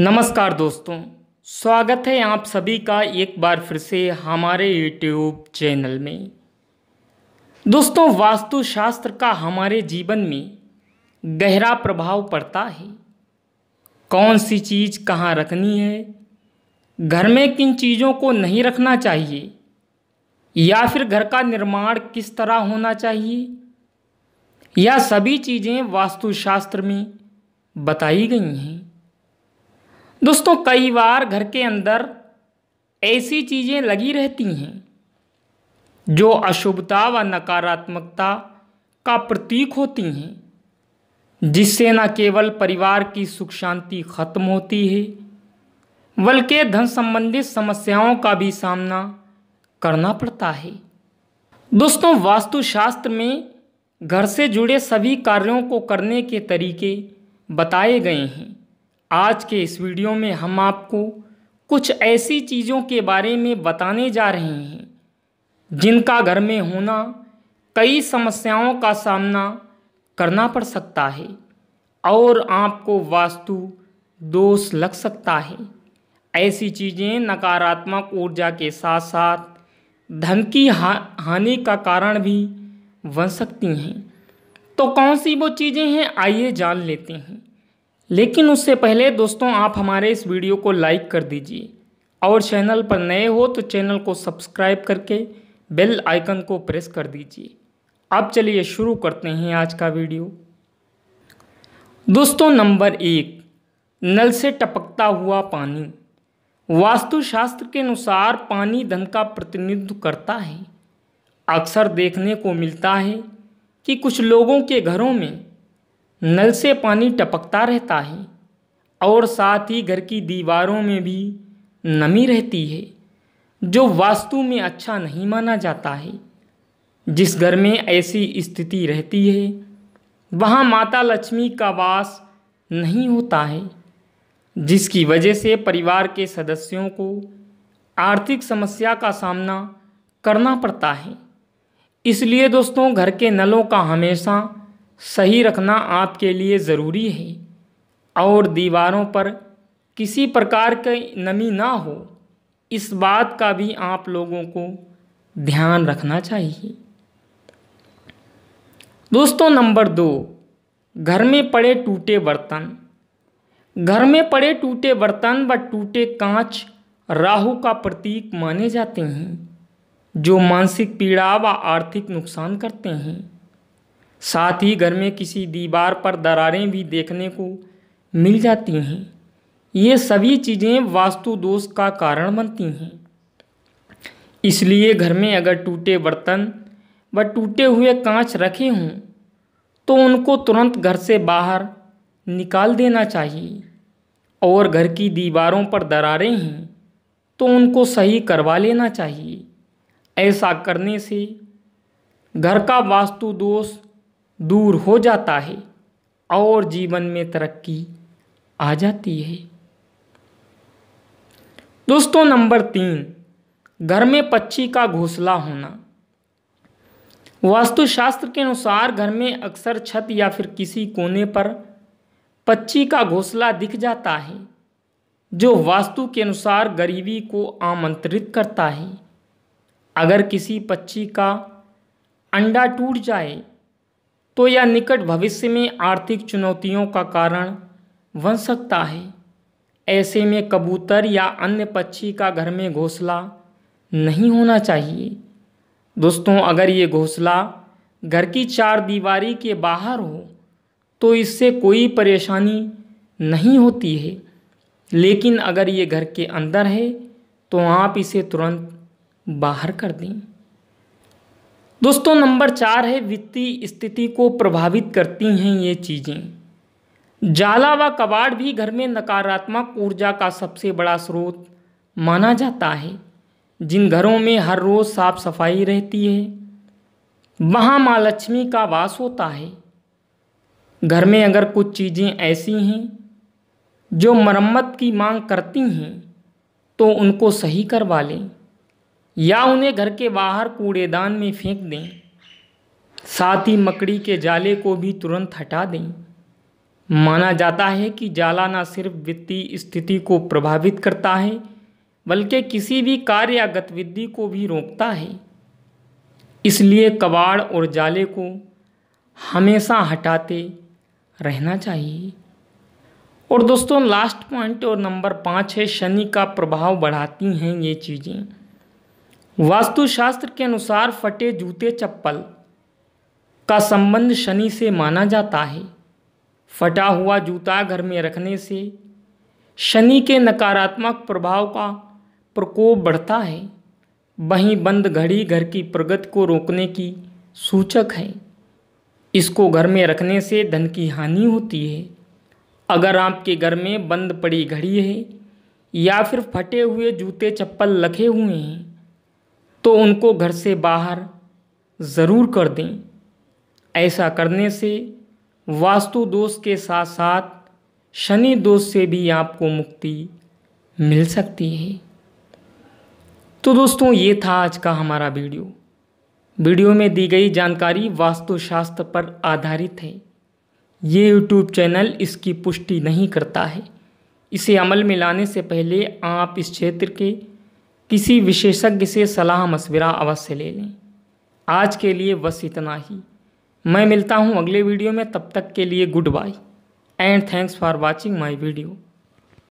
नमस्कार दोस्तों स्वागत है आप सभी का एक बार फिर से हमारे यूट्यूब चैनल में दोस्तों वास्तुशास्त्र का हमारे जीवन में गहरा प्रभाव पड़ता है कौन सी चीज़ कहाँ रखनी है घर में किन चीज़ों को नहीं रखना चाहिए या फिर घर का निर्माण किस तरह होना चाहिए यह सभी चीज़ें वास्तुशास्त्र में बताई गई हैं दोस्तों कई बार घर के अंदर ऐसी चीज़ें लगी रहती हैं जो अशुभता व नकारात्मकता का प्रतीक होती हैं जिससे न केवल परिवार की सुख शांति खत्म होती है बल्कि धन संबंधित समस्याओं का भी सामना करना पड़ता है दोस्तों वास्तुशास्त्र में घर से जुड़े सभी कार्यों को करने के तरीके बताए गए हैं आज के इस वीडियो में हम आपको कुछ ऐसी चीज़ों के बारे में बताने जा रहे हैं जिनका घर में होना कई समस्याओं का सामना करना पड़ सकता है और आपको वास्तु दोष लग सकता है ऐसी चीज़ें नकारात्मक ऊर्जा के साथ साथ धन की हा, हानि का कारण भी बन सकती हैं तो कौन सी वो चीज़ें हैं आइए जान लेते हैं लेकिन उससे पहले दोस्तों आप हमारे इस वीडियो को लाइक कर दीजिए और चैनल पर नए हो तो चैनल को सब्सक्राइब करके बेल आइकन को प्रेस कर दीजिए अब चलिए शुरू करते हैं आज का वीडियो दोस्तों नंबर एक नल से टपकता हुआ पानी वास्तुशास्त्र के अनुसार पानी धन का प्रतिनिधित्व करता है अक्सर देखने को मिलता है कि कुछ लोगों के घरों में नल से पानी टपकता रहता है और साथ ही घर की दीवारों में भी नमी रहती है जो वास्तु में अच्छा नहीं माना जाता है जिस घर में ऐसी स्थिति रहती है वहाँ माता लक्ष्मी का वास नहीं होता है जिसकी वजह से परिवार के सदस्यों को आर्थिक समस्या का सामना करना पड़ता है इसलिए दोस्तों घर के नलों का हमेशा सही रखना आपके लिए ज़रूरी है और दीवारों पर किसी प्रकार की नमी ना हो इस बात का भी आप लोगों को ध्यान रखना चाहिए दोस्तों नंबर दो घर में पड़े टूटे बर्तन घर में पड़े टूटे बर्तन व टूटे कांच राहु का प्रतीक माने जाते हैं जो मानसिक पीड़ा व आर्थिक नुकसान करते हैं साथ ही घर में किसी दीवार पर दरारें भी देखने को मिल जाती हैं ये सभी चीज़ें वास्तु दोष का कारण बनती हैं इसलिए घर में अगर टूटे बर्तन व टूटे हुए कांच रखे हों तो उनको तुरंत घर से बाहर निकाल देना चाहिए और घर की दीवारों पर दरारें हैं तो उनको सही करवा लेना चाहिए ऐसा करने से घर का वास्तु दोष दूर हो जाता है और जीवन में तरक्की आ जाती है दोस्तों नंबर तीन घर में पक्षी का घोंसला होना वास्तुशास्त्र के अनुसार घर में अक्सर छत या फिर किसी कोने पर पक्षी का घोंसला दिख जाता है जो वास्तु के अनुसार गरीबी को आमंत्रित करता है अगर किसी पक्षी का अंडा टूट जाए तो यह निकट भविष्य में आर्थिक चुनौतियों का कारण बन सकता है ऐसे में कबूतर या अन्य पक्षी का घर में घोंसला नहीं होना चाहिए दोस्तों अगर ये घोंसला घर की चार दीवारी के बाहर हो तो इससे कोई परेशानी नहीं होती है लेकिन अगर ये घर के अंदर है तो आप इसे तुरंत बाहर कर दें दोस्तों नंबर चार है वित्तीय स्थिति को प्रभावित करती हैं ये चीज़ें जाला व कबाड़ भी घर में नकारात्मक ऊर्जा का सबसे बड़ा स्रोत माना जाता है जिन घरों में हर रोज़ साफ सफाई रहती है वहाँ माँ लक्ष्मी का वास होता है घर में अगर कुछ चीज़ें ऐसी हैं जो मरम्मत की मांग करती हैं तो उनको सही करवा लें या उन्हें घर के बाहर कूड़ेदान में फेंक दें साथ ही मकड़ी के जाले को भी तुरंत हटा दें माना जाता है कि जाला न सिर्फ वित्तीय स्थिति को प्रभावित करता है बल्कि किसी भी कार्य या गतिविधि को भी रोकता है इसलिए कबाड़ और जाले को हमेशा हटाते रहना चाहिए और दोस्तों लास्ट पॉइंट और नंबर पाँच है शनि का प्रभाव बढ़ाती हैं ये चीज़ें वास्तुशास्त्र के अनुसार फटे जूते चप्पल का संबंध शनि से माना जाता है फटा हुआ जूता घर में रखने से शनि के नकारात्मक प्रभाव का प्रकोप बढ़ता है वहीं बंद घड़ी घर की प्रगति को रोकने की सूचक है इसको घर में रखने से धन की हानि होती है अगर आपके घर में बंद पड़ी घड़ी है या फिर फटे हुए जूते चप्पल लखे हुए हैं तो उनको घर से बाहर ज़रूर कर दें ऐसा करने से वास्तु दोष के साथ साथ शनि दोष से भी आपको मुक्ति मिल सकती है तो दोस्तों ये था आज का हमारा वीडियो वीडियो में दी गई जानकारी वास्तुशास्त्र पर आधारित है ये यूट्यूब चैनल इसकी पुष्टि नहीं करता है इसे अमल में लाने से पहले आप इस क्षेत्र के किसी विशेषज्ञ से सलाह मशविरा अवश्य ले लें आज के लिए बस इतना ही मैं मिलता हूँ अगले वीडियो में तब तक के लिए goodbye and thanks for watching my video